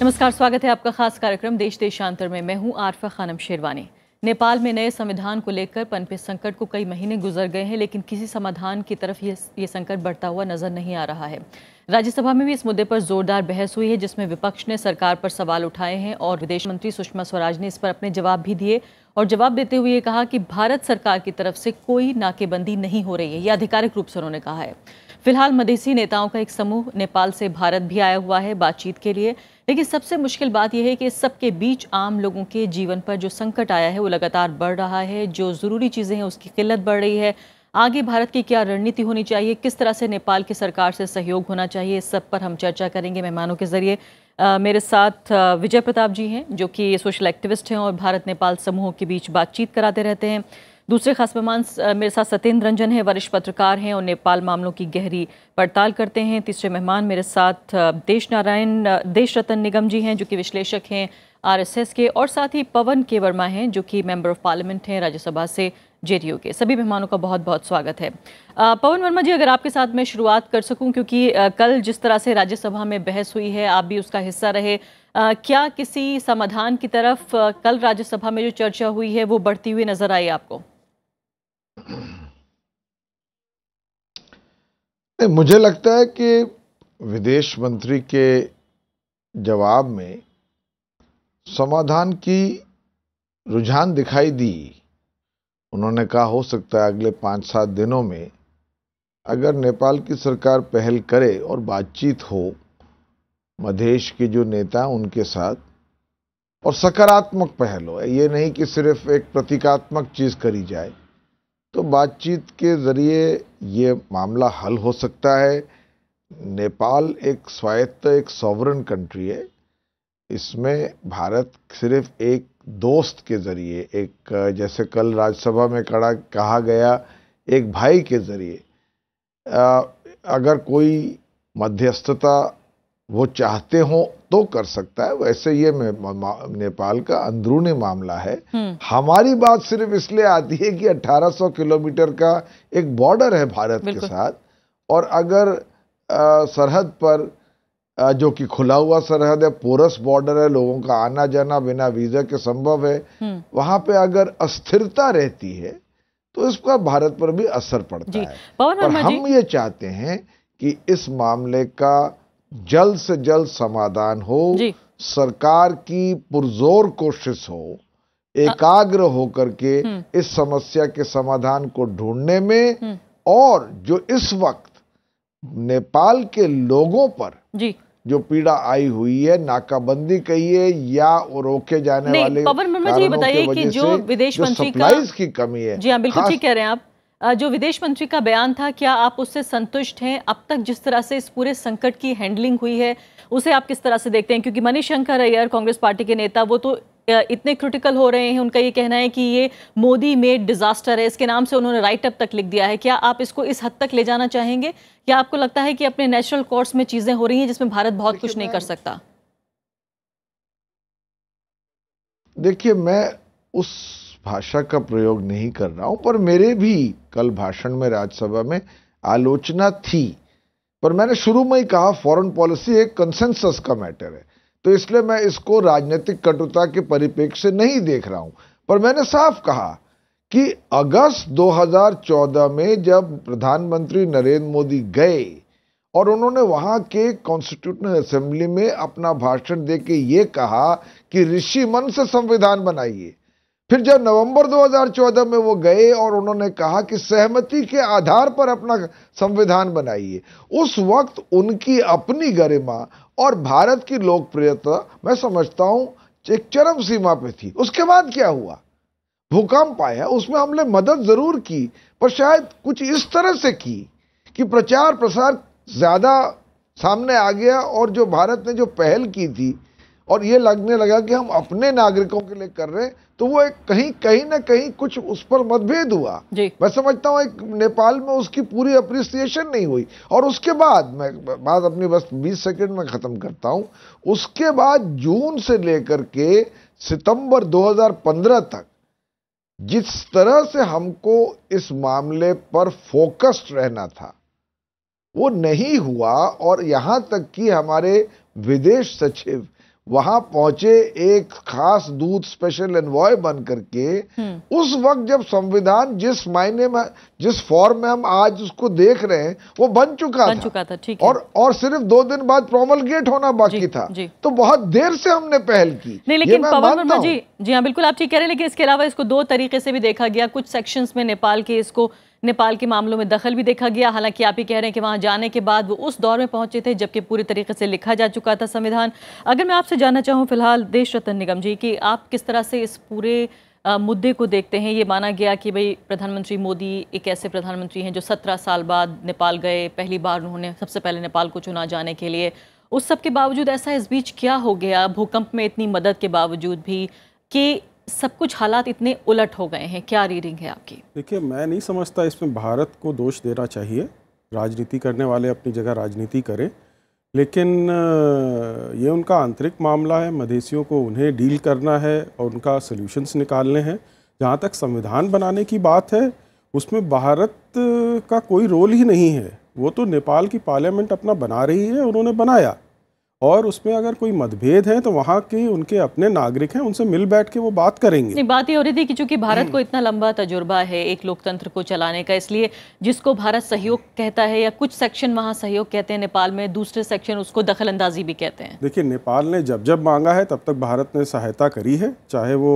नमस्कार स्वागत है आपका खास कार्यक्रम देश देशांतर में मैं हूं आरफा खानम शेरवानी नेपाल में नए संविधान को लेकर पनपे संकट को कई महीने गुजर गए हैं लेकिन किसी समाधान की तरफ ये ये संकट बढ़ता हुआ नजर नहीं आ रहा है राज्यसभा में भी इस मुद्दे पर जोरदार बहस हुई है जिसमें विपक्ष ने सरकार पर सवाल उठाए हैं और विदेश मंत्री सुषमा स्वराज ने इस पर अपने जवाब भी दिए और जवाब देते हुए ये कहा कि भारत सरकार की तरफ से कोई नाकेबंदी नहीं हो रही है यह आधिकारिक रूप से उन्होंने कहा है फिलहाल मदेसी नेताओं का एक समूह नेपाल से भारत भी आया हुआ है बातचीत के लिए लेकिन सबसे मुश्किल बात यह है कि इस सबके बीच आम लोगों के जीवन पर जो संकट आया है वो लगातार बढ़ रहा है जो ज़रूरी चीज़ें हैं उसकी किल्लत बढ़ रही है आगे भारत की क्या रणनीति होनी चाहिए किस तरह से नेपाल की सरकार से सहयोग होना चाहिए इस सब पर हम चर्चा करेंगे मेहमानों के ज़रिए मेरे साथ विजय प्रताप जी हैं जो कि सोशल एक्टिविस्ट हैं और भारत नेपाल समूहों के बीच बातचीत कराते रहते हैं दूसरे खास मेहमान मेरे साथ सत्येंद्र रंजन है वरिष्ठ पत्रकार हैं और नेपाल मामलों की गहरी पड़ताल करते हैं तीसरे मेहमान मेरे साथ देश नारायण देश रतन निगम जी हैं जो कि विश्लेषक हैं आरएसएस के और साथ ही पवन के वर्मा हैं जो कि मेंबर ऑफ पार्लियामेंट हैं राज्यसभा से जे के सभी मेहमानों का बहुत बहुत स्वागत है पवन वर्मा जी अगर आपके साथ मैं शुरुआत कर सकूं क्योंकि कल जिस तरह से राज्यसभा में बहस हुई है आप भी उसका हिस्सा रहे क्या किसी समाधान की तरफ कल राज्यसभा में जो चर्चा हुई है वो बढ़ती हुई नजर आई आपको नहीं मुझे लगता है कि विदेश मंत्री के जवाब में समाधान की रुझान दिखाई दी उन्होंने कहा हो सकता है अगले पाँच सात दिनों में अगर नेपाल की सरकार पहल करे और बातचीत हो मधेश के जो नेता उनके साथ और सकारात्मक पहल हो ये नहीं कि सिर्फ एक प्रतीकात्मक चीज़ करी जाए तो बातचीत के ज़रिए ये मामला हल हो सकता है नेपाल एक स्वायत्त एक सॉवरन कंट्री है इसमें भारत सिर्फ एक दोस्त के ज़रिए एक जैसे कल राज्यसभा में कड़ा कहा गया एक भाई के ज़रिए अगर कोई मध्यस्थता वो चाहते हो तो कर सकता है वैसे ये नेपाल का अंदरूनी मामला है हम्म। हमारी बात सिर्फ इसलिए आती है कि 1800 किलोमीटर का एक बॉर्डर है भारत के साथ और अगर सरहद पर आ, जो कि खुला हुआ सरहद है पोरस बॉर्डर है लोगों का आना जाना बिना वीजा के संभव है हम्म। वहां पे अगर अस्थिरता रहती है तो इसका भारत पर भी असर पड़ता है पर हम ये चाहते हैं कि इस मामले का जल्द से जल्द समाधान हो सरकार की पुरजोर कोशिश हो एकाग्र होकर के हम्म। इस समस्या के समाधान को ढूंढने में हम्म। और जो इस वक्त नेपाल के लोगों पर जो पीड़ा आई हुई है नाकाबंदी कहिए या रोके जाने वाले पवन वर्मा जी बताइए कि जो विदेश मंत्री का की कमी है जी हाँ बिल्कुल ठीक कह रहे हैं आप जो विदेश मंत्री का बयान था क्या आप उससे संतुष्ट हैं अब तक जिस तरह से इस पूरे संकट की हैंडलिंग हुई है उसे आप किस तरह से देखते हैं क्योंकि मनीष शंकर अय्यर कांग्रेस पार्टी के नेता वो तो इतने क्रिटिकल हो रहे हैं उनका ये कहना है कि ये मोदी मेड डिजास्टर है इसके नाम से उन्होंने राइट अप तक लिख दिया है क्या आप इसको इस हद तक ले जाना चाहेंगे या आपको लगता है कि अपने नेचुरल कोर्स में चीज़ें हो रही हैं जिसमें भारत बहुत कुछ नहीं कर सकता देखिए मैं उस भाषा का प्रयोग नहीं कर रहा हूं पर मेरे भी कल भाषण में राज्यसभा में आलोचना थी पर मैंने शुरू में ही कहा फॉरेन पॉलिसी एक कंसेंसस का मैटर है तो इसलिए मैं इसको राजनीतिक कटुता के परिप्रेक्ष्य से नहीं देख रहा हूं पर मैंने साफ कहा कि अगस्त 2014 में जब प्रधानमंत्री नरेंद्र मोदी गए और उन्होंने वहां के कॉन्स्टिट्यूशनल असेंबली में अपना भाषण देके ये कहा कि ऋषि मन से संविधान बनाइए फिर जब नवंबर 2014 में वो गए और उन्होंने कहा कि सहमति के आधार पर अपना संविधान बनाइए उस वक्त उनकी अपनी गरिमा और भारत की लोकप्रियता मैं समझता हूं एक चरम सीमा पे थी उसके बाद क्या हुआ भूकंप आया उसमें हमने मदद जरूर की पर शायद कुछ इस तरह से की कि प्रचार प्रसार ज्यादा सामने आ गया और जो भारत ने जो पहल की थी और ये लगने लगा कि हम अपने नागरिकों के लिए कर रहे हैं तो वो एक कहीं कहीं ना कहीं कुछ उस पर मतभेद हुआ मैं समझता हूँ एक नेपाल में उसकी पूरी अप्रिसिएशन नहीं हुई और उसके बाद मैं बात अपनी बस 20 सेकंड में ख़त्म करता हूँ उसके बाद जून से लेकर के सितंबर 2015 तक जिस तरह से हमको इस मामले पर फोकस्ड रहना था वो नहीं हुआ और यहाँ तक कि हमारे विदेश सचिव वहां पहुंचे एक खास दूत स्पेशल एनवॉय बन करके हम्म। उस वक्त जब संविधान जिस मायने में जिस फॉर्म में हम आज उसको देख रहे हैं वो बन चुका बन था, चुका था ठीक और और सिर्फ दो दिन बाद प्रोमलगेट होना बाकी जी, था जी। तो बहुत देर से हमने पहल की नहीं लेकिन पवन जी जी हाँ बिल्कुल आप ठीक कह रहे हैं लेकिन इसके अलावा इसको दो तरीके से भी देखा गया कुछ सेक्शन में नेपाल के इसको नेपाल के मामलों में दखल भी देखा गया हालांकि आप ही कह रहे हैं कि वहाँ जाने के बाद वो उस दौर में पहुंचे थे जबकि पूरी तरीके से लिखा जा चुका था संविधान अगर मैं आपसे जानना चाहूँ फिलहाल देश रतन निगम जी कि आप किस तरह से इस पूरे मुद्दे को देखते हैं ये माना गया कि भाई प्रधानमंत्री मोदी एक ऐसे प्रधानमंत्री हैं जो सत्रह साल बाद नेपाल गए पहली बार उन्होंने सबसे पहले नेपाल को चुना जाने के लिए उस सब के बावजूद ऐसा इस बीच क्या हो गया भूकंप में इतनी मदद के बावजूद भी कि सब कुछ हालात इतने उलट हो गए हैं क्या रीडिंग है आपकी देखिए मैं नहीं समझता इसमें भारत को दोष देना चाहिए राजनीति करने वाले अपनी जगह राजनीति करें लेकिन ये उनका आंतरिक मामला है मधेसियों को उन्हें डील करना है और उनका सोल्यूशंस निकालने हैं जहाँ तक संविधान बनाने की बात है उसमें भारत का कोई रोल ही नहीं है वो तो नेपाल की पार्लियामेंट अपना बना रही है उन्होंने बनाया और उसमें अगर कोई मतभेद है तो वहाँ के उनके अपने नागरिक हैं उनसे मिल बैठ के वो बात करेंगे नहीं बात ये हो रही थी कि चूंकि भारत हम्म। को इतना लंबा तजुर्बा है एक लोकतंत्र को चलाने का इसलिए जिसको भारत सहयोग कहता है या कुछ सेक्शन वहाँ सहयोग कहते हैं नेपाल में दूसरे सेक्शन उसको दखल अंदाजी भी कहते हैं देखिए नेपाल ने जब जब मांगा है तब तक भारत ने सहायता करी है चाहे वो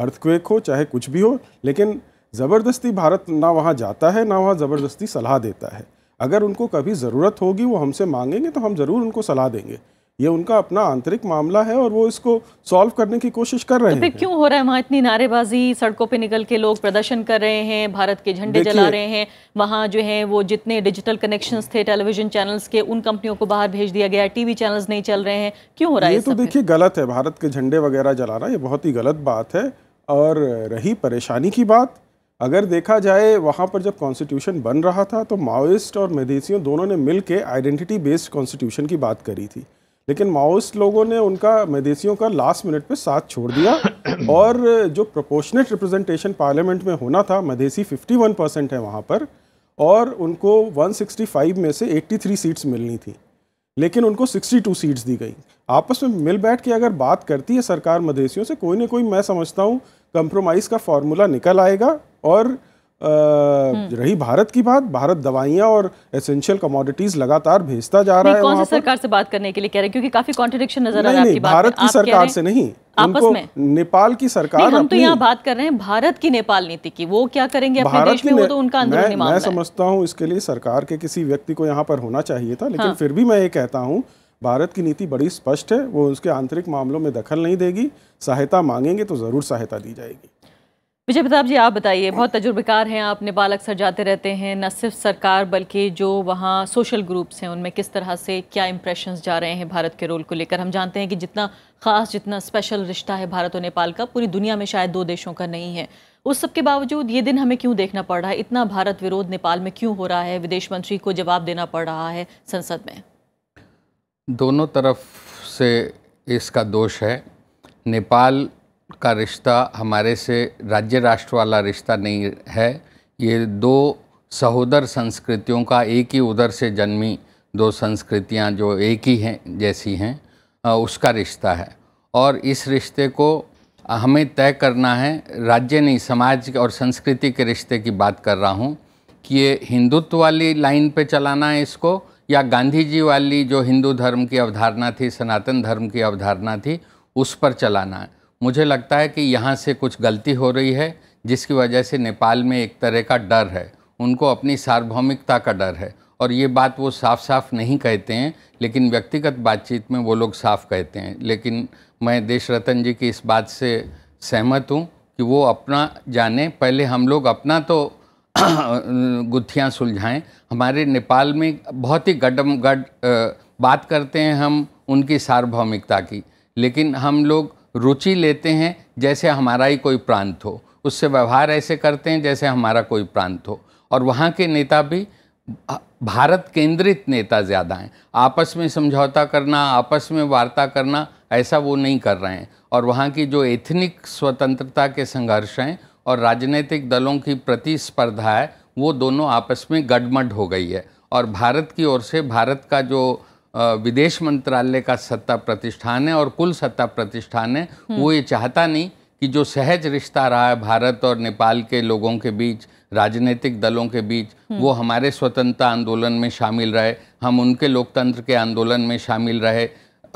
अर्थक्वेक हो चाहे कुछ भी हो लेकिन ज़बरदस्ती भारत ना वहाँ जाता है ना वहाँ ज़बरदस्ती सलाह देता है अगर उनको कभी ज़रूरत होगी वो हमसे मांगेंगे तो हम ज़रूर उनको सलाह देंगे ये उनका अपना आंतरिक मामला है और वो इसको सॉल्व करने की कोशिश कर रहे तो हैं क्यों हो रहा है वहाँ इतनी नारेबाजी सड़कों पे निकल के लोग प्रदर्शन कर रहे हैं भारत के झंडे जला रहे हैं वहाँ जो है वो जितने डिजिटल कनेक्शंस थे टेलीविजन चैनल्स के उन कंपनियों को बाहर भेज दिया गया टीवी चैनल्स नहीं चल रहे हैं क्यों हो रहा है ये तो देखिए गलत है भारत के झंडे वगैरह जलाना ये बहुत ही गलत बात है और रही परेशानी की बात अगर देखा जाए वहाँ पर जब कॉन्स्टिट्यूशन बन रहा था तो माओइस्ट और मेदेसियों दोनों ने मिल के आइडेंटिटी बेस्ड कॉन्स्टिट्यूशन की बात करी थी लेकिन माओइस्ट लोगों ने उनका मदेशियों का लास्ट मिनट पे साथ छोड़ दिया और जो प्रोपोर्शनेट रिप्रेजेंटेशन पार्लियामेंट में होना था मधेसी 51 परसेंट है वहाँ पर और उनको 165 में से 83 सीट्स मिलनी थी लेकिन उनको 62 सीट्स दी गई आपस में मिल बैठ के अगर बात करती है सरकार मदेसियों से कोई ना कोई मैं समझता हूँ कंप्रोमाइज़ का फॉर्मूला निकल आएगा और आ, हम्म। रही भारत की बात भारत दवाइयां और एसेंशियल कमोडिटीज लगातार भेजता जा रहा है कौन सी सरकार से बात करने के लिए कह रहे क्योंकि काफी कॉन्ट्रडिक्शन नजर आ रहा है आपकी भारत की सरकार से नहीं आपस में नेपाल की सरकार हम तो यहाँ बात कर रहे हैं भारत की नेपाल नीति की वो क्या करेंगे अपने देश में वो तो उनका अंदरूनी मैं समझता हूँ इसके लिए सरकार के किसी व्यक्ति को यहाँ पर होना चाहिए था लेकिन हाँ। फिर भी मैं ये कहता हूँ भारत की नीति बड़ी स्पष्ट है वो उसके आंतरिक मामलों में दखल नहीं देगी सहायता मांगेंगे तो ज़रूर सहायता दी जाएगी विजय प्रताप जी आप बताइए बहुत तजुर्बेकार हैं आप नेपाल अक्सर जाते रहते हैं न सिर्फ सरकार बल्कि जो वहाँ सोशल ग्रुप्स हैं उनमें किस तरह से क्या इम्प्रेशंस जा रहे हैं भारत के रोल को लेकर हम जानते हैं कि जितना ख़ास जितना स्पेशल रिश्ता है भारत और नेपाल का पूरी दुनिया में शायद दो देशों का नहीं है उस सब के बावजूद ये दिन हमें क्यों देखना पड़ रहा है इतना भारत विरोध नेपाल में क्यों हो रहा है विदेश मंत्री को जवाब देना पड़ रहा है संसद में दोनों तरफ से इसका दोष है नेपाल का रिश्ता हमारे से राज्य राष्ट्र वाला रिश्ता नहीं है ये दो सहोदर संस्कृतियों का एक ही उधर से जन्मी दो संस्कृतियाँ जो एक ही हैं जैसी हैं उसका रिश्ता है और इस रिश्ते को हमें तय करना है राज्य नहीं समाज और संस्कृति के रिश्ते की बात कर रहा हूँ कि ये हिंदुत्व वाली लाइन पे चलाना है इसको या गांधी जी वाली जो हिंदू धर्म की अवधारणा थी सनातन धर्म की अवधारणा थी उस पर चलाना है मुझे लगता है कि यहाँ से कुछ गलती हो रही है जिसकी वजह से नेपाल में एक तरह का डर है उनको अपनी सार्वभौमिकता का डर है और ये बात वो साफ साफ नहीं कहते हैं लेकिन व्यक्तिगत बातचीत में वो लोग साफ कहते हैं लेकिन मैं देश रतन जी की इस बात से सहमत हूँ कि वो अपना जाने पहले हम लोग अपना तो गुत्थियाँ सुलझाएं हमारे नेपाल में बहुत ही गडम गड बात करते हैं हम उनकी सार्वभौमिकता की लेकिन हम लोग रुचि लेते हैं जैसे हमारा ही कोई प्रांत हो उससे व्यवहार ऐसे करते हैं जैसे हमारा कोई प्रांत हो और वहाँ के नेता भी भारत केंद्रित नेता ज़्यादा हैं आपस में समझौता करना आपस में वार्ता करना ऐसा वो नहीं कर रहे हैं और वहाँ की जो एथनिक स्वतंत्रता के संघर्ष हैं और राजनीतिक दलों की प्रतिस्पर्धा है वो दोनों आपस में गडमड हो गई है और भारत की ओर से भारत का जो विदेश मंत्रालय का सत्ता प्रतिष्ठान है और कुल सत्ता प्रतिष्ठान है वो ये चाहता नहीं कि जो सहज रिश्ता रहा है भारत और नेपाल के लोगों के बीच राजनीतिक दलों के बीच वो हमारे स्वतंत्रता आंदोलन में शामिल रहे हम उनके लोकतंत्र के आंदोलन में शामिल रहे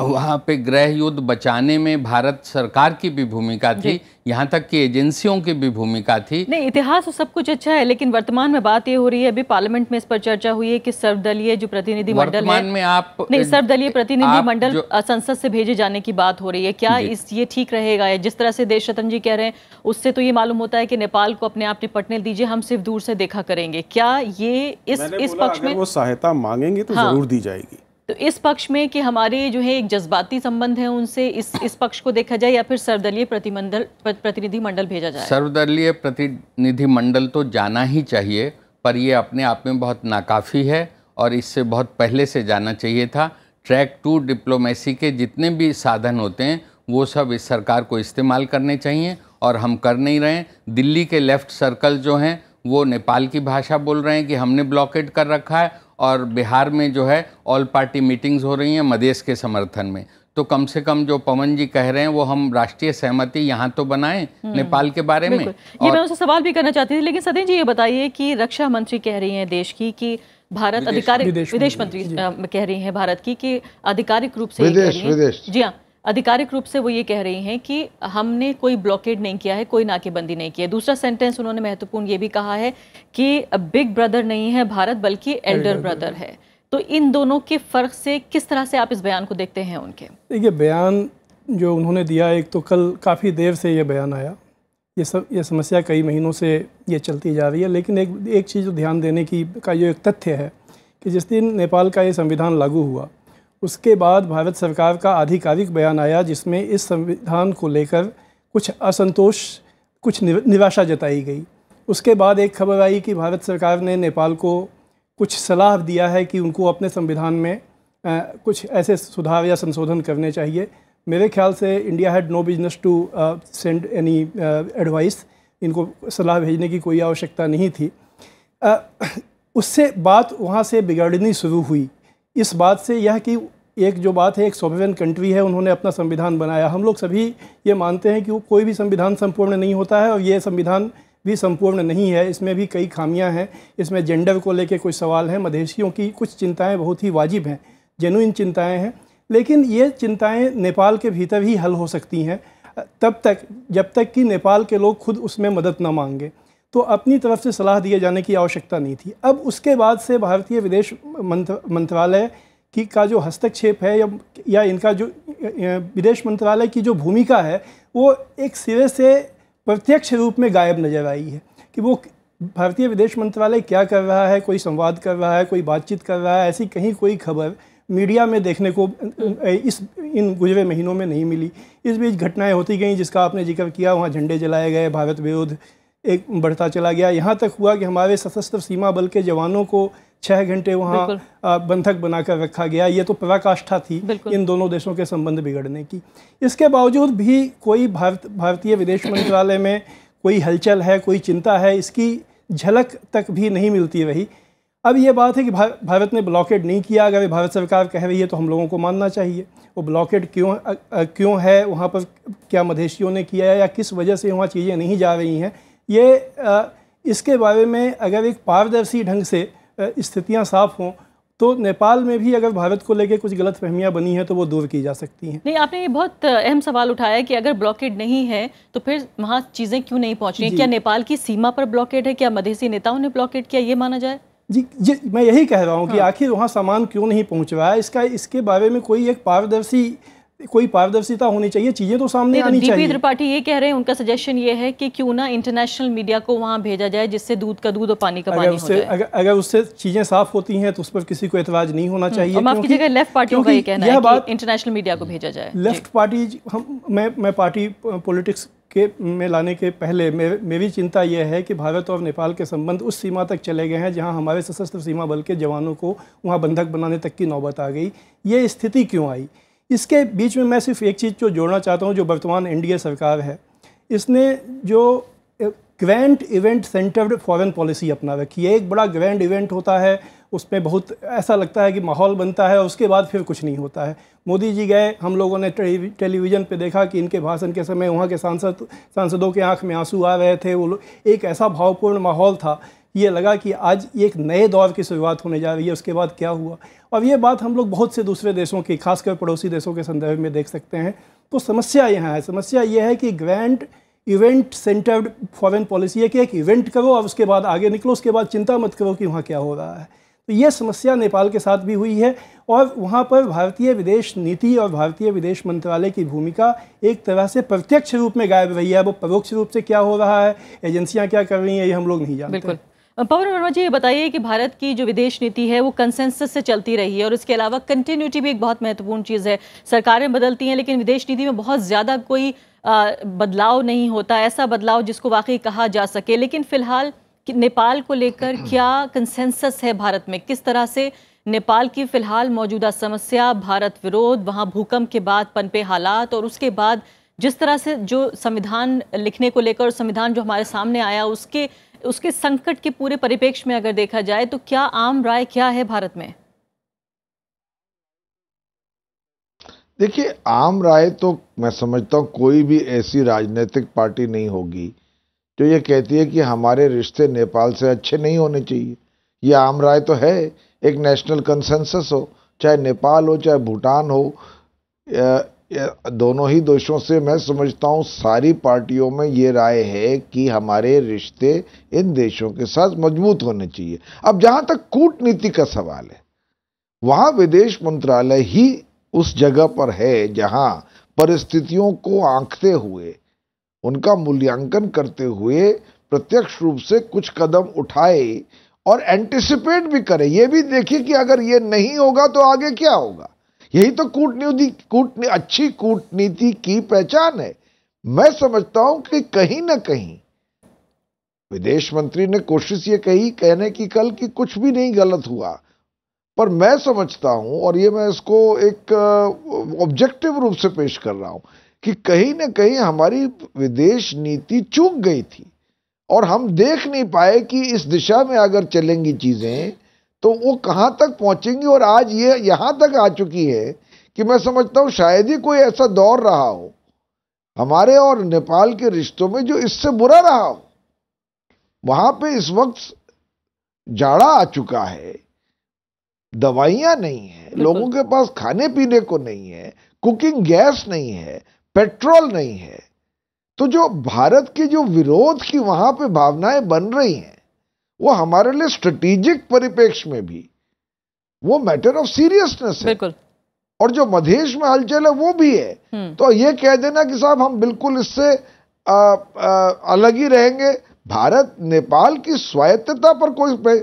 वहाँ पे गृह युद्ध बचाने में भारत सरकार की भी भूमिका थी यहाँ तक कि एजेंसियों की भी भूमिका थी नहीं इतिहास तो सब कुछ अच्छा है लेकिन वर्तमान में बात ये हो रही है अभी पार्लियामेंट में इस पर चर्चा हुई है कि सर्वदलीय जो प्रतिनिधि मंडल में आप नहीं सर्वदलीय प्रतिनिधि मंडल संसद से भेजे जाने की बात हो रही है क्या इस ये ठीक रहेगा जिस तरह से देश रतन जी कह रहे हैं उससे तो ये मालूम होता है कि नेपाल को अपने आप निपटने दीजिए हम सिर्फ दूर से देखा करेंगे क्या ये इस इस पक्ष में वो सहायता मांगेंगे तो हाँ। जरूर दी जाएगी तो इस पक्ष में कि हमारे जो है एक जज्बाती संबंध है उनसे इस इस पक्ष को देखा जाए या फिर सर्वदलीय प्रतिमंडल प्रतिनिधि मंडल भेजा जाए सर्वदलीय प्रतिनिधि मंडल तो जाना ही चाहिए पर यह अपने आप में बहुत नाकाफ़ी है और इससे बहुत पहले से जाना चाहिए था ट्रैक टू डिप्लोमेसी के जितने भी साधन होते हैं वो सब इस सरकार को इस्तेमाल करने चाहिए और हम कर नहीं रहे दिल्ली के लेफ़्ट सर्कल जो हैं वो नेपाल की भाषा बोल रहे हैं कि हमने ब्लॉकेट कर रखा है और बिहार में जो है ऑल पार्टी मीटिंग्स हो रही हैं मधेश के समर्थन में तो कम से कम जो पवन जी कह रहे हैं वो हम राष्ट्रीय सहमति यहाँ तो बनाएं हम्म, नेपाल के बारे में ये मैं उनसे सवाल भी करना चाहती थी लेकिन सदन जी ये बताइए कि रक्षा मंत्री कह रही हैं देश की कि भारत अधिकारिक विदेश मंत्री कह रही हैं भारत की कि आधिकारिक रूप से विदेश, विदेश। जी हाँ आधिकारिक रूप से वो ये कह रही हैं कि हमने कोई ब्लॉकेड नहीं किया है कोई नाकेबंदी नहीं की है दूसरा सेंटेंस उन्होंने महत्वपूर्ण ये भी कहा है कि बिग ब्रदर नहीं है भारत बल्कि एल्डर ब्रदर है तो इन दोनों के फ़र्क से किस तरह से आप इस बयान को देखते हैं उनके देखिए बयान जो उन्होंने दिया एक तो कल काफ़ी देर से ये बयान आया ये सब ये समस्या कई महीनों से ये चलती जा रही है लेकिन एक एक चीज़ ध्यान देने की का ये एक तथ्य है कि जिस दिन नेपाल का ये संविधान लागू हुआ उसके बाद भारत सरकार का आधिकारिक बयान आया जिसमें इस संविधान को लेकर कुछ असंतोष कुछ निराशा जताई गई उसके बाद एक खबर आई कि भारत सरकार ने नेपाल को कुछ सलाह दिया है कि उनको अपने संविधान में आ, कुछ ऐसे सुधार या संशोधन करने चाहिए मेरे ख्याल से India had no business to send any advice इनको सलाह भेजने की कोई आवश्यकता नहीं थी आ, उससे बात वहाँ से बिगड़नी शुरू हुई इस बात से यह कि एक जो बात है एक सोवेन कंट्री है उन्होंने अपना संविधान बनाया हम लोग सभी ये मानते हैं कि वो कोई भी संविधान संपूर्ण नहीं होता है और ये संविधान भी संपूर्ण नहीं है इसमें भी कई खामियां हैं इसमें जेंडर को लेकर कुछ सवाल हैं मधेशियों की कुछ चिंताएं बहुत ही वाजिब हैं जेनुइन चिंताएं हैं लेकिन ये चिंताएं नेपाल के भीतर ही हल हो सकती हैं तब तक जब तक कि नेपाल के लोग खुद उसमें मदद ना मांगें तो अपनी तरफ से सलाह दिए जाने की आवश्यकता नहीं थी अब उसके बाद से भारतीय विदेश मंत्रालय की का जो हस्तक्षेप है या या इनका जो विदेश मंत्रालय की जो भूमिका है वो एक सिरे से प्रत्यक्ष रूप में गायब नजर आई है कि वो भारतीय विदेश मंत्रालय क्या कर रहा है कोई संवाद कर रहा है कोई बातचीत कर रहा है ऐसी कहीं कोई खबर मीडिया में देखने को इस इन गुजरे महीनों में नहीं मिली इस बीच घटनाएं होती गई जिसका आपने जिक्र किया वहाँ झंडे जलाए गए भारत विरोध एक बढ़ता चला गया यहाँ तक हुआ कि हमारे सशस्त्र सीमा बल के जवानों को छः घंटे वहाँ बंधक बनाकर रखा गया ये तो पराकाष्ठा थी इन दोनों देशों के संबंध बिगड़ने की इसके बावजूद भी कोई भारत भारतीय विदेश मंत्रालय में कोई हलचल है कोई चिंता है इसकी झलक तक भी नहीं मिलती रही अब ये बात है कि भारत ने ब्लॉकेट नहीं किया अगर भारत सरकार कह रही है तो हम लोगों को मानना चाहिए वो ब्लॉकेट क्यों क्यों है वहाँ पर क्या मधेशियों ने किया है या किस वजह से वहाँ चीज़ें नहीं जा रही हैं ये इसके बारे में अगर एक पारदर्शी ढंग से स्थितियाँ साफ हों तो नेपाल में भी अगर भारत को लेके कुछ गलत फहमियाँ बनी हैं तो वो दूर की जा सकती हैं नहीं आपने ये बहुत अहम सवाल उठाया कि अगर ब्लॉकेड नहीं है तो फिर वहाँ चीज़ें क्यों नहीं पहुँच रही क्या नेपाल की सीमा पर ब्लॉकेड है क्या मधेसी नेताओं ने ब्लॉकेड किया ये माना जाए जी जी मैं यही कह रहा हूँ हाँ। कि आखिर वहाँ सामान क्यों नहीं पहुँच रहा है इसका इसके बारे में कोई एक पारदर्शी कोई पारदर्शिता होनी चाहिए चीजें तो सामने तो आनी चाहिए त्रिपाठी ये कह रहे हैं उनका सजेशन ये है कि क्यों ना इंटरनेशनल मीडिया को वहाँ भेजा जाए जिससे दूध का दूध और पानी का अगर पानी उससे, हो जाए। अगर, अगर उससे चीजें साफ होती हैं तो उस पर किसी को एतराज नहीं होना हम्म, चाहिए लेफ्ट का ये कहना है बात इंटरनेशनल मीडिया को भेजा जाए लेफ्ट पार्टी मैं मैं पार्टी पॉलिटिक्स के में लाने के पहले मेरी चिंता यह है कि भारत और नेपाल के संबंध उस सीमा तक चले गए हैं जहां हमारे सशस्त्र सीमा बल के जवानों को वहां बंधक बनाने तक की नौबत आ गई ये स्थिति क्यों आई इसके बीच में मैं सिर्फ एक चीज़ जो जोड़ना चाहता हूँ जो वर्तमान एनडीए सरकार है इसने जो grand event centred foreign policy अपना रखी है एक बड़ा ग्रैंड इवेंट होता है उसमें बहुत ऐसा लगता है कि माहौल बनता है उसके बाद फिर कुछ नहीं होता है मोदी जी गए हम लोगों ने टेलीविज़न पे देखा कि इनके भाषण के समय वहाँ के सांसद सांसदों के आंख में आंसू आ रहे थे वो एक ऐसा भावपूर्ण माहौल था ये लगा कि आज एक नए दौर की शुरुआत होने जा रही है उसके बाद क्या हुआ और ये बात हम लोग बहुत से दूसरे देशों की खासकर पड़ोसी देशों के संदर्भ में देख सकते हैं तो समस्या यहाँ है समस्या ये है कि grand event centred foreign policy है कि एक इवेंट करो और उसके बाद आगे निकलो उसके बाद चिंता मत करो कि वहाँ क्या हो रहा है तो ये समस्या नेपाल के साथ भी हुई है और वहाँ पर भारतीय विदेश नीति और भारतीय विदेश मंत्रालय की भूमिका एक तरह से प्रत्यक्ष रूप में गायब रही है वो परोक्ष रूप से क्या हो रहा है एजेंसियाँ क्या कर रही हैं ये हम लोग नहीं जानते बिल्कुल पवन वर्मा जी ये बताइए कि भारत की जो विदेश नीति है वो कंसेंसस से चलती रही है और इसके अलावा कंटिन्यूटी भी एक बहुत महत्वपूर्ण चीज़ है सरकारें बदलती हैं लेकिन विदेश नीति में बहुत ज़्यादा कोई बदलाव नहीं होता ऐसा बदलाव जिसको वाकई कहा जा सके लेकिन फ़िलहाल नेपाल को लेकर क्या कंसेंसस है भारत में किस तरह से नेपाल की फ़िलहाल मौजूदा समस्या भारत विरोध वहाँ भूकंप के बाद पनपे हालात और उसके बाद जिस तरह से जो संविधान लिखने को लेकर और संविधान जो हमारे सामने आया उसके उसके संकट के पूरे परिपेक्ष में अगर देखा जाए तो क्या आम राय क्या है भारत में देखिए आम राय तो मैं समझता हूँ कोई भी ऐसी राजनीतिक पार्टी नहीं होगी जो ये कहती है कि हमारे रिश्ते नेपाल से अच्छे नहीं होने चाहिए ये आम राय तो है एक नेशनल कंसेंसस हो चाहे नेपाल हो चाहे भूटान हो दोनों ही देशों से मैं समझता हूँ सारी पार्टियों में ये राय है कि हमारे रिश्ते इन देशों के साथ मजबूत होने चाहिए अब जहाँ तक कूटनीति का सवाल है वहाँ विदेश मंत्रालय ही उस जगह पर है जहाँ परिस्थितियों को आंकते हुए उनका मूल्यांकन करते हुए प्रत्यक्ष रूप से कुछ कदम उठाए और एंटिसिपेट भी करें ये भी देखिए कि अगर ये नहीं होगा तो आगे क्या होगा यही तो कूटनीति कूटनी अच्छी कूटनीति की पहचान है मैं समझता हूं कि कहीं ना कहीं विदेश मंत्री ने कोशिश ये कही कहने की कल कि कुछ भी नहीं गलत हुआ पर मैं समझता हूं और ये मैं इसको एक ऑब्जेक्टिव रूप से पेश कर रहा हूं कि कहीं ना कहीं हमारी विदेश नीति चूक गई थी और हम देख नहीं पाए कि इस दिशा में अगर चलेंगी चीजें तो वो कहाँ तक पहुँचेंगी और आज ये यहाँ तक आ चुकी है कि मैं समझता हूँ शायद ही कोई ऐसा दौर रहा हो हमारे और नेपाल के रिश्तों में जो इससे बुरा रहा हो वहाँ पे इस वक्त जाड़ा आ चुका है दवाइयाँ नहीं है लोगों के पास खाने पीने को नहीं है कुकिंग गैस नहीं है पेट्रोल नहीं है तो जो भारत के जो विरोध की वहाँ पे भावनाएं बन रही हैं वो हमारे लिए स्ट्रेटेजिक परिपेक्ष में भी वो मैटर ऑफ सीरियसनेस है और जो मधेश में हलचल है वो भी है हम्म। तो ये कह देना कि साहब हम बिल्कुल इससे अलग ही रहेंगे भारत नेपाल की स्वायत्तता पर कोई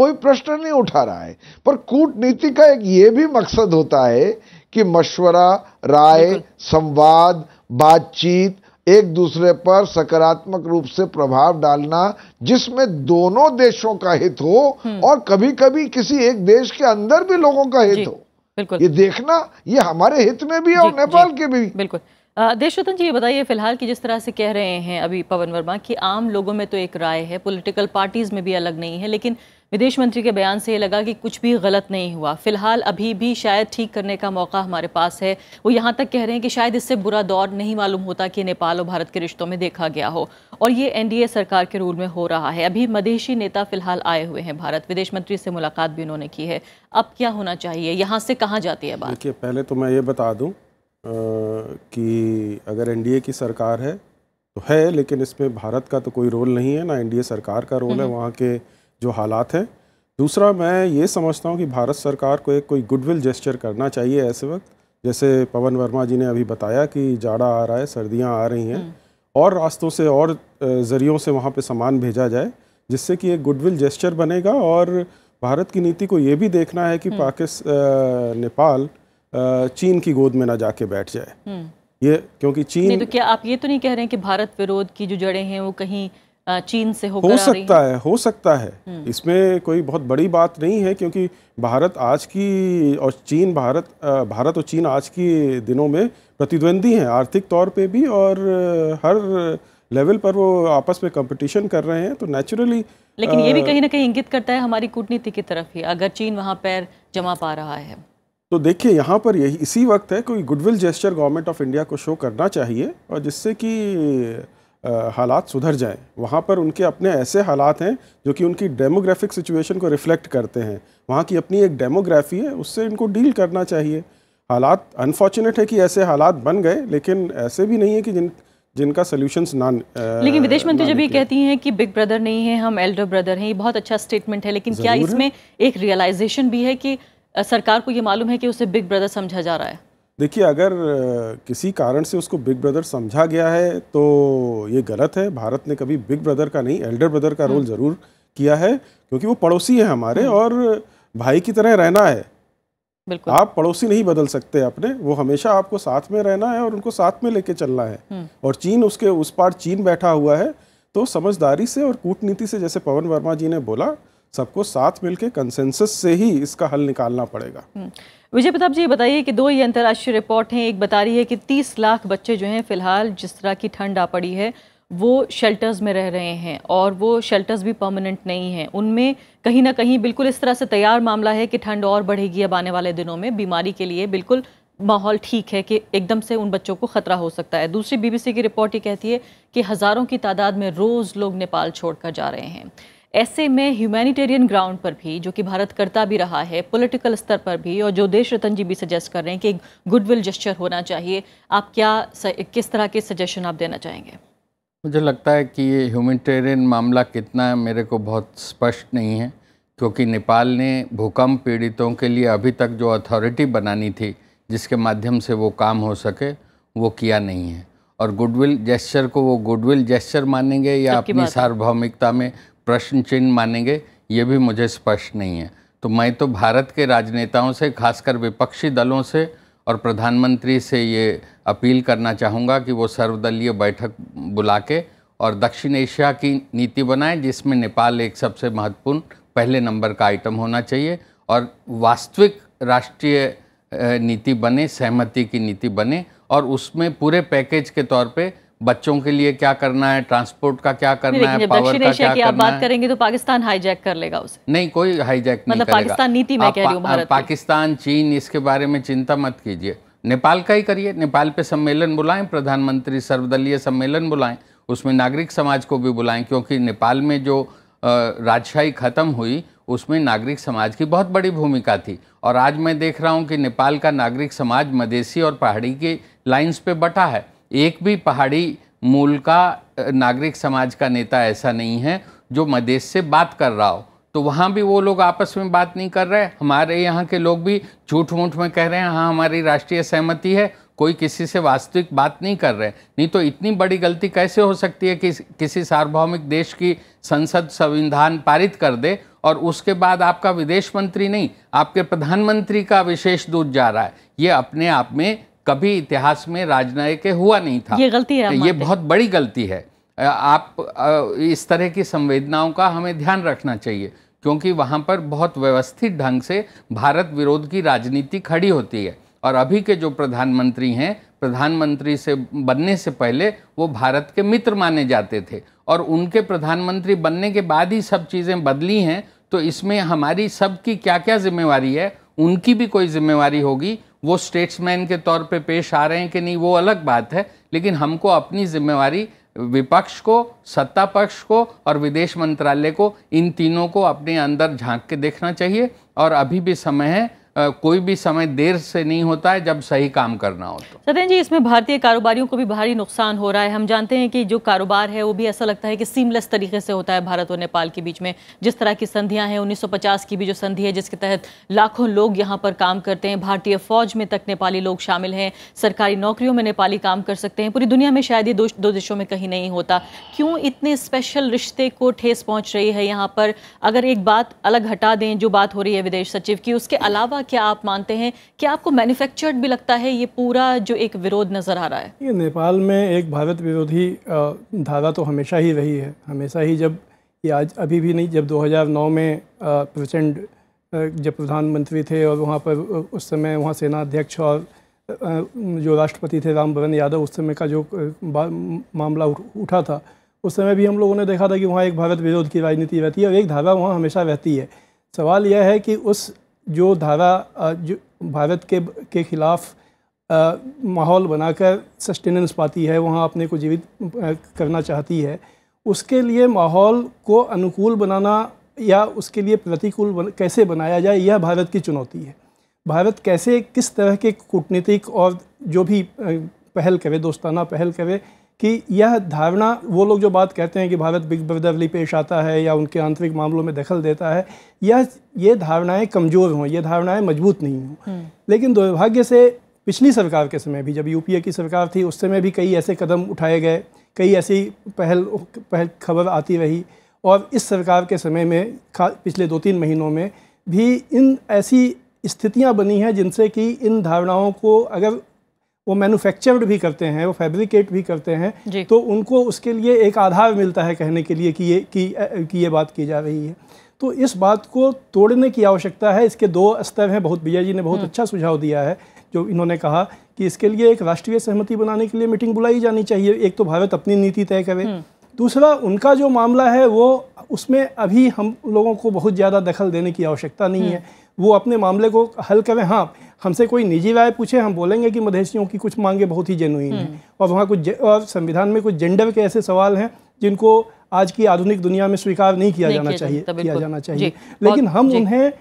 कोई प्रश्न नहीं उठा रहा है पर कूटनीति का एक ये भी मकसद होता है कि मशवरा राय संवाद बातचीत एक दूसरे पर सकारात्मक रूप से प्रभाव डालना जिसमें दोनों देशों का हित हो हम्म। और कभी कभी किसी एक देश के अंदर भी लोगों का हित हो बिल्कुल ये देखना ये हमारे हित में भी है और नेपाल के भी बिल्कुल देशरतन जी ये बताइए फिलहाल की जिस तरह से कह रहे हैं अभी पवन वर्मा कि आम लोगों में तो एक राय है पॉलिटिकल पार्टीज में भी अलग नहीं है लेकिन विदेश मंत्री के बयान से ये लगा कि कुछ भी गलत नहीं हुआ फिलहाल अभी भी शायद ठीक करने का मौका हमारे पास है वो यहाँ तक कह रहे हैं कि शायद इससे बुरा दौर नहीं मालूम होता कि नेपाल और भारत के रिश्तों में देखा गया हो और ये एनडीए सरकार के रूल में हो रहा है अभी मदेशी नेता फिलहाल आए हुए हैं भारत विदेश मंत्री से मुलाकात भी उन्होंने की है अब क्या होना चाहिए यहाँ से कहाँ जाती है बात देखिए पहले तो मैं ये बता दूँ कि अगर एन की सरकार है तो है लेकिन इसमें भारत का तो कोई रोल नहीं है ना एन सरकार का रोल है हम्म। वहाँ के जो हालात हैं दूसरा मैं ये समझता हूँ कि भारत सरकार को एक कोई गुडविल जेस्चर करना चाहिए ऐसे वक्त जैसे पवन वर्मा जी ने अभी बताया कि जाड़ा आ रहा है सर्दियाँ आ रही हैं हम्म। और रास्तों से और ज़रियों से वहाँ पे सामान भेजा जाए जिससे कि एक गुडविल जेस्चर बनेगा और भारत की नीति को ये भी देखना है कि हम्म। पाकिस्तान नेपाल चीन की गोद में ना जाके बैठ जाए हम्म। ये क्योंकि चीन नहीं तो क्या आप ये तो नहीं कह रहे हैं कि भारत विरोध की जो जड़ें हैं वो कहीं चीन से होकर हो सकता है हो सकता है हम्म। इसमें कोई बहुत बड़ी बात नहीं है क्योंकि भारत आज की और चीन भारत भारत और चीन आज के दिनों में प्रतिद्वंदी हैं आर्थिक तौर पे भी और हर लेवल पर वो आपस में कंपटीशन कर रहे हैं तो नेचुरली लेकिन ये भी कहीं ना कहीं इंगित करता है हमारी कूटनीति की तरफ ही अगर चीन वहाँ पैर जमा पा रहा है तो देखिए यहाँ पर यही इसी वक्त है कोई goodwill gesture government of India को शो करना चाहिए और जिससे कि हालात सुधर जाएं वहाँ पर उनके अपने ऐसे हालात हैं जो कि उनकी डेमोग्राफिक सिचुएशन को रिफ्लेक्ट करते हैं वहाँ की अपनी एक डेमोग्राफी है उससे इनको डील करना चाहिए हालात अनफॉर्चुनेट है कि ऐसे हालात बन गए लेकिन ऐसे भी नहीं है कि जिन जिनका सोल्यूशंस ना लेकिन विदेश मंत्री जब ये कहती हैं कि बिग ब्रदर नहीं है हम एल्डर ब्रदर हैं ये बहुत अच्छा स्टेटमेंट है लेकिन क्या इसमें एक रियलाइजेशन भी है कि सरकार को ये मालूम है कि उसे बिग ब्रदर समझा जा रहा है देखिए अगर किसी कारण से उसको बिग ब्रदर समझा गया है तो ये गलत है भारत ने कभी बिग ब्रदर का नहीं एल्डर ब्रदर का रोल हाँ। ज़रूर किया है क्योंकि वो पड़ोसी है हमारे हाँ। और भाई की तरह रहना है बिल्कुल आप पड़ोसी नहीं बदल सकते अपने वो हमेशा आपको साथ में रहना है और उनको साथ में लेके चलना है हाँ। और चीन उसके उस पार चीन बैठा हुआ है तो समझदारी से और कूटनीति से जैसे पवन वर्मा जी ने बोला सबको साथ मिलके कंसेंसस से ही इसका हल निकालना पड़ेगा विजय प्रताप जी बताइए कि दो ये अंतर्राष्ट्रीय रिपोर्ट हैं एक बता रही है कि 30 लाख बच्चे जो हैं फिलहाल जिस तरह की ठंड आ पड़ी है वो शेल्टर्स में रह रहे हैं और वो शेल्टर्स भी परमानेंट नहीं हैं उनमें कहीं ना कहीं बिल्कुल इस तरह से तैयार मामला है कि ठंड और बढ़ेगी अब आने वाले दिनों में बीमारी के लिए बिल्कुल माहौल ठीक है कि एकदम से उन बच्चों को ख़तरा हो सकता है दूसरी बीबीसी की रिपोर्ट ये कहती है कि हज़ारों की तादाद में रोज़ लोग नेपाल छोड़कर जा रहे हैं ऐसे में ह्यूमैनिटेरियन ग्राउंड पर भी जो कि भारत करता भी रहा है पॉलिटिकल स्तर पर भी और जो देश रतन जी भी सजेस्ट कर रहे हैं कि गुडविल जेस्चर होना चाहिए आप क्या किस तरह के सजेशन आप देना चाहेंगे मुझे लगता है कि ये ह्यूमैनिटेरियन मामला कितना है मेरे को बहुत स्पष्ट नहीं है क्योंकि नेपाल ने भूकंप पीड़ितों के लिए अभी तक जो अथॉरिटी बनानी थी जिसके माध्यम से वो काम हो सके वो किया नहीं है और गुडविल जेस्चर को वो गुडविल जेस्चर मानेंगे या अपनी सार्वभौमिकता में प्रश्न चिन्ह मानेंगे ये भी मुझे स्पष्ट नहीं है तो मैं तो भारत के राजनेताओं से खासकर विपक्षी दलों से और प्रधानमंत्री से ये अपील करना चाहूँगा कि वो सर्वदलीय बैठक बुला के और दक्षिण एशिया की नीति बनाएं जिसमें नेपाल एक सबसे महत्वपूर्ण पहले नंबर का आइटम होना चाहिए और वास्तविक राष्ट्रीय नीति बने सहमति की नीति बने और उसमें पूरे पैकेज के तौर पे बच्चों के लिए क्या करना है ट्रांसपोर्ट का क्या करना है पावर का क्या करना आप बात करेंगे तो पाकिस्तान हाईजैक कर लेगा उसे नहीं कोई हाईजैक मतलब नहीं पाकिस्तान नीति में कह रही भारत पाकिस्तान चीन इसके बारे में चिंता मत कीजिए नेपाल का ही करिए नेपाल पे सम्मेलन बुलाएं प्रधानमंत्री सर्वदलीय सम्मेलन बुलाएं उसमें नागरिक समाज को भी बुलाएं क्योंकि नेपाल में जो राजशाही ख़त्म हुई उसमें नागरिक समाज की बहुत बड़ी भूमिका थी और आज मैं देख रहा हूँ कि नेपाल का नागरिक समाज मदेशी और पहाड़ी के लाइंस पे बटा है एक भी पहाड़ी मूल का नागरिक समाज का नेता ऐसा नहीं है जो मदेश से बात कर रहा हो तो वहाँ भी वो लोग आपस में बात नहीं कर रहे हमारे यहाँ के लोग भी झूठ मूठ में कह रहे हैं हाँ हमारी राष्ट्रीय सहमति है कोई किसी से वास्तविक बात नहीं कर रहे नहीं तो इतनी बड़ी गलती कैसे हो सकती है कि किसी सार्वभौमिक देश की संसद संविधान पारित कर दे और उसके बाद आपका विदेश मंत्री नहीं आपके प्रधानमंत्री का विशेष दूत जा रहा है ये अपने आप में कभी इतिहास में राजनयिक हुआ नहीं था ये गलती है ये बहुत बड़ी गलती है आप इस तरह की संवेदनाओं का हमें ध्यान रखना चाहिए क्योंकि वहाँ पर बहुत व्यवस्थित ढंग से भारत विरोध की राजनीति खड़ी होती है और अभी के जो प्रधानमंत्री हैं प्रधानमंत्री से बनने से पहले वो भारत के मित्र माने जाते थे और उनके प्रधानमंत्री बनने के बाद ही सब चीज़ें बदली हैं तो इसमें हमारी सबकी क्या क्या जिम्मेवारी है उनकी भी कोई जिम्मेवारी होगी वो स्टेट्समैन के तौर पे पेश आ रहे हैं कि नहीं वो अलग बात है लेकिन हमको अपनी जिम्मेवारी विपक्ष को सत्ता पक्ष को और विदेश मंत्रालय को इन तीनों को अपने अंदर झांक के देखना चाहिए और अभी भी समय है कोई भी समय देर से नहीं होता है जब सही काम करना होता तो। है सत्यन जी इसमें भारतीय कारोबारियों को भी भारी नुकसान हो रहा है हम जानते हैं कि जो कारोबार है वो भी ऐसा लगता है कि सीमलेस तरीके से होता है भारत और नेपाल के बीच में जिस तरह की संधियां हैं 1950 की भी जो संधि है जिसके तहत लाखों लोग यहाँ पर काम करते हैं भारतीय फौज में तक नेपाली लोग शामिल हैं सरकारी नौकरियों में नेपाली काम कर सकते हैं पूरी दुनिया में शायद ये दो देशों में कहीं नहीं होता क्यों इतने स्पेशल रिश्ते को ठेस पहुँच रही है यहाँ पर अगर एक बात अलग हटा दें जो बात हो रही है विदेश सचिव की उसके अलावा क्या आप मानते हैं कि आपको मैन्युफैक्चर्ड भी लगता है ये पूरा जो एक विरोध नज़र आ रहा है ये नेपाल में एक भारत विरोधी धारा तो हमेशा ही रही है हमेशा ही जब ये आज अभी भी नहीं जब 2009 में प्रचंड जब प्रधानमंत्री थे और वहाँ पर उस समय वहाँ सेना अध्यक्ष और जो राष्ट्रपति थे रामवरण यादव उस समय का जो मामला उठा था उस समय भी हम लोगों ने देखा था कि वहाँ एक भारत विरोध की राजनीति रहती है और एक धारा वहाँ हमेशा रहती है सवाल यह है कि उस जो धारा जो भारत के के ख़िलाफ़ माहौल बनाकर सस्टेनेंस पाती है वहाँ अपने को जीवित करना चाहती है उसके लिए माहौल को अनुकूल बनाना या उसके लिए प्रतिकूल बन, कैसे बनाया जाए यह भारत की चुनौती है भारत कैसे किस तरह के कूटनीतिक और जो भी पहल करे दोस्ताना पहल करे कि यह धारणा वो लोग जो बात कहते हैं कि भारत बिग ब्रदरली पेश आता है या उनके आंतरिक मामलों में दखल देता है यह ये धारणाएं कमज़ोर हों ये धारणाएं मजबूत नहीं हों हम्म। लेकिन दुर्भाग्य से पिछली सरकार के समय भी जब यूपीए की सरकार थी उस समय भी कई ऐसे कदम उठाए गए कई ऐसी पहल पहल खबर आती रही और इस सरकार के समय में पिछले दो तीन महीनों में भी इन ऐसी स्थितियां बनी हैं जिनसे कि इन धारणाओं को अगर वो मैन्युफैक्चर्ड भी करते हैं वो फैब्रिकेट भी करते हैं तो उनको उसके लिए एक आधार मिलता है कहने के लिए कि ये कि, कि ये बात की जा रही है तो इस बात को तोड़ने की आवश्यकता है इसके दो स्तर हैं बहुत विजय जी ने बहुत हम्म। अच्छा सुझाव दिया है जो इन्होंने कहा कि इसके लिए एक राष्ट्रीय सहमति बनाने के लिए मीटिंग बुलाई जानी चाहिए एक तो भारत अपनी नीति तय करे हम्म। दूसरा उनका जो मामला है वो उसमें अभी हम लोगों को बहुत ज़्यादा दखल देने की आवश्यकता नहीं हम्म। है वो अपने मामले को हल करें हाँ हमसे कोई निजी राय पूछे हम बोलेंगे कि मधेशियों की कुछ मांगे बहुत ही जेनुइन हैं हम्म। और वहाँ कुछ और संविधान में कुछ जेंडर के ऐसे सवाल हैं जिनको आज की आधुनिक दुनिया में स्वीकार नहीं किया नहीं जाना चाहिए किया जाना चाहिए लेकिन हम उन्हें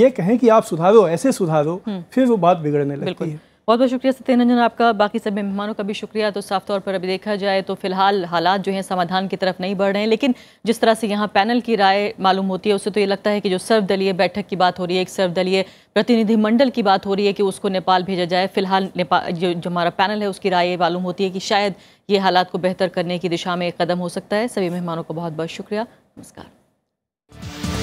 ये कहें कि आप सुधारो ऐसे सुधारो हम्म। फिर वो बात बिगड़ने लगती है बहुत बहुत शुक्रिया सत्यन रंजन आपका बाकी सभी मेहमानों का भी शुक्रिया तो साफ तौर पर अभी देखा जाए तो फिलहाल हालात जो हैं समाधान की तरफ नहीं बढ़ रहे हैं लेकिन जिस तरह से यहाँ पैनल की राय मालूम होती है उससे तो ये लगता है कि जो सर्वदलीय बैठक की बात हो रही है एक सर्वदलीय प्रतिनिधिमंडल की बात हो रही है कि उसको नेपाल भेजा जाए फिलहाल नेपाल जो जो हमारा पैनल है उसकी राय मालूम होती है कि शायद ये हालात को बेहतर करने की दिशा में एक कदम हो सकता है सभी मेहमानों का बहुत बहुत शुक्रिया नमस्कार